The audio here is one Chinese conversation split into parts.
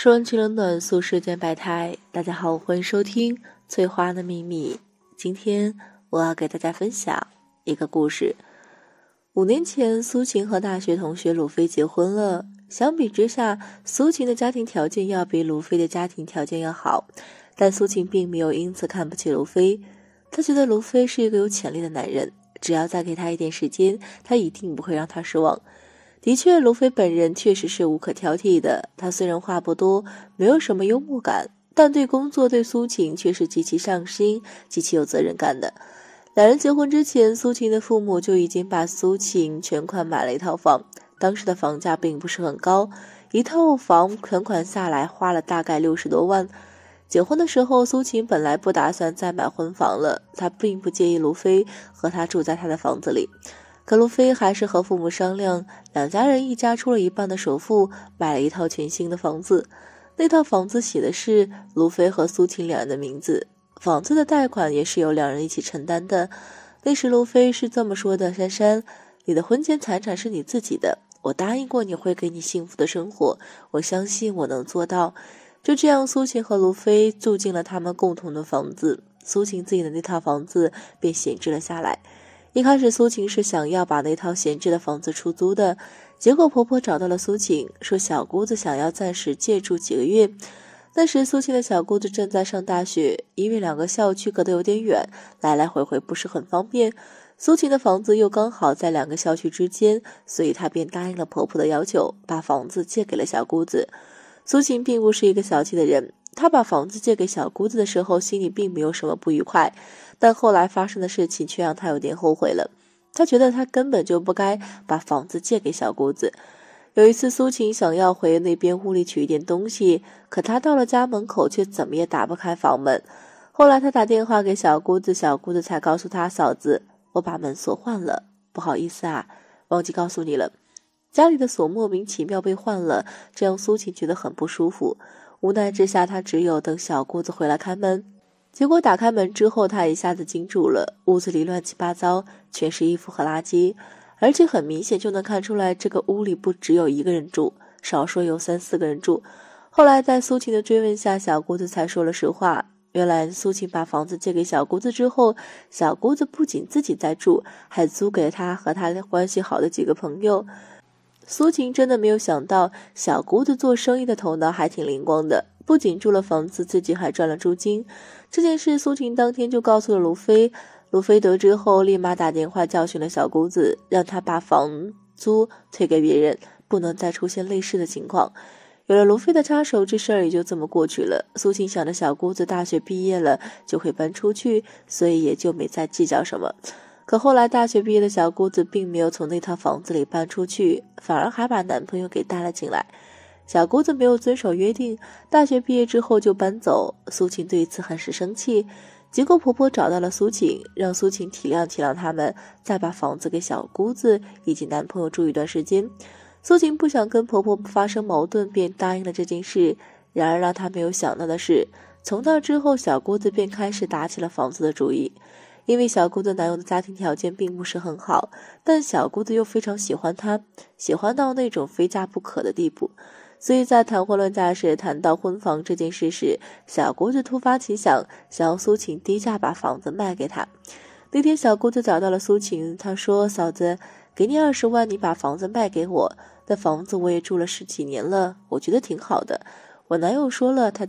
说人情冷暖，诉世间百态。大家好，欢迎收听《翠花的秘密》。今天我要给大家分享一个故事。五年前，苏晴和大学同学鲁飞结婚了。相比之下，苏晴的家庭条件要比鲁飞的家庭条件要好，但苏晴并没有因此看不起鲁飞。她觉得鲁飞是一个有潜力的男人，只要再给他一点时间，他一定不会让他失望。的确，卢飞本人确实是无可挑剔的。他虽然话不多，没有什么幽默感，但对工作、对苏晴却是极其上心、极其有责任感的。两人结婚之前，苏晴的父母就已经把苏晴全款买了一套房，当时的房价并不是很高，一套房全款下来花了大概六十多万。结婚的时候，苏晴本来不打算再买婚房了，她并不介意卢飞和她住在她的房子里。可路飞还是和父母商量，两家人一家出了一半的首付，买了一套全新的房子。那套房子写的是路飞和苏晴两人的名字，房子的贷款也是由两人一起承担的。那时路飞是这么说的：“珊珊，你的婚前财产是你自己的，我答应过你会给你幸福的生活，我相信我能做到。”就这样，苏晴和路飞住进了他们共同的房子，苏晴自己的那套房子便闲置了下来。一开始，苏晴是想要把那套闲置的房子出租的，结果婆婆找到了苏晴，说小姑子想要暂时借住几个月。那时苏晴的小姑子正在上大学，因为两个校区隔得有点远，来来回回不是很方便。苏晴的房子又刚好在两个校区之间，所以她便答应了婆婆的要求，把房子借给了小姑子。苏晴并不是一个小气的人。他把房子借给小姑子的时候，心里并没有什么不愉快，但后来发生的事情却让他有点后悔了。他觉得他根本就不该把房子借给小姑子。有一次，苏晴想要回那边屋里取一点东西，可他到了家门口却怎么也打不开房门。后来他打电话给小姑子，小姑子才告诉他：“嫂子，我把门锁换了，不好意思啊，忘记告诉你了。家里的锁莫名其妙被换了，这让苏晴觉得很不舒服。”无奈之下，他只有等小姑子回来开门。结果打开门之后，他一下子惊住了。屋子里乱七八糟，全是衣服和垃圾，而且很明显就能看出来，这个屋里不只有一个人住，少说有三四个人住。后来在苏晴的追问下，小姑子才说了实话。原来苏晴把房子借给小姑子之后，小姑子不仅自己在住，还租给她和她关系好的几个朋友。苏晴真的没有想到，小姑子做生意的头脑还挺灵光的，不仅住了房子，自己还赚了租金。这件事，苏晴当天就告诉了卢飞。卢飞得知后，立马打电话教训了小姑子，让他把房租退给别人，不能再出现类似的情况。有了卢飞的插手，这事儿也就这么过去了。苏晴想着小姑子大学毕业了就会搬出去，所以也就没再计较什么。可后来，大学毕业的小姑子并没有从那套房子里搬出去，反而还把男朋友给带了进来。小姑子没有遵守约定，大学毕业之后就搬走。苏晴对此很是生气。结果婆婆找到了苏晴，让苏晴体谅体谅他们，再把房子给小姑子以及男朋友住一段时间。苏晴不想跟婆婆发生矛盾，便答应了这件事。然而让她没有想到的是，从那之后，小姑子便开始打起了房子的主意。因为小姑子男友的家庭条件并不是很好，但小姑子又非常喜欢他，喜欢到那种非嫁不可的地步，所以在谈婚论嫁时谈到婚房这件事时，小姑子突发奇想，想要苏晴低价把房子卖给她。那天，小姑子找到了苏晴，她说：“嫂子，给你二十万，你把房子卖给我。那房子我也住了十几年了，我觉得挺好的。”我男友说了，他。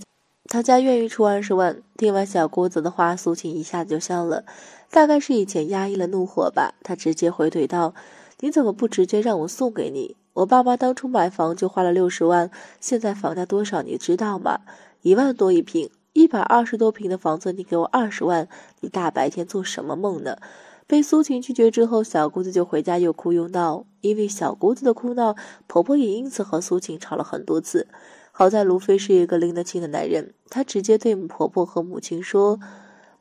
他家愿意出二十万。听完小姑子的话，苏晴一下子就笑了，大概是以前压抑了怒火吧。她直接回怼道：“你怎么不直接让我送给你？我爸妈当初买房就花了六十万，现在房价多少你知道吗？一万多一平，一百二十多平的房子，你给我二十万，你大白天做什么梦呢？”被苏晴拒绝之后，小姑子就回家又哭又闹，因为小姑子的哭闹，婆婆也因此和苏晴吵了很多次。好在卢飞是一个拎得清的男人，他直接对婆婆和母亲说：“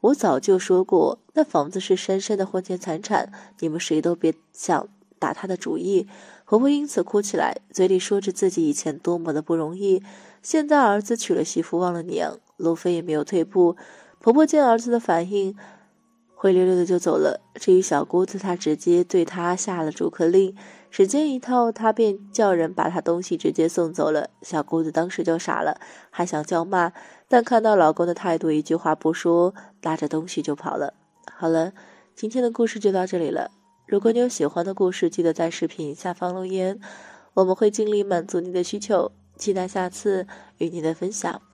我早就说过，那房子是珊珊的婚前财产，你们谁都别想打她的主意。”婆婆因此哭起来，嘴里说着自己以前多么的不容易，现在儿子娶了媳妇忘了娘。卢飞也没有退步，婆婆见儿子的反应。灰溜溜的就走了。至于小姑子，她直接对她下了逐客令。时间一到，她便叫人把她东西直接送走了。小姑子当时就傻了，还想叫骂，但看到老公的态度，一句话不说，拉着东西就跑了。好了，今天的故事就到这里了。如果你有喜欢的故事，记得在视频下方留言，我们会尽力满足你的需求。期待下次与您的分享。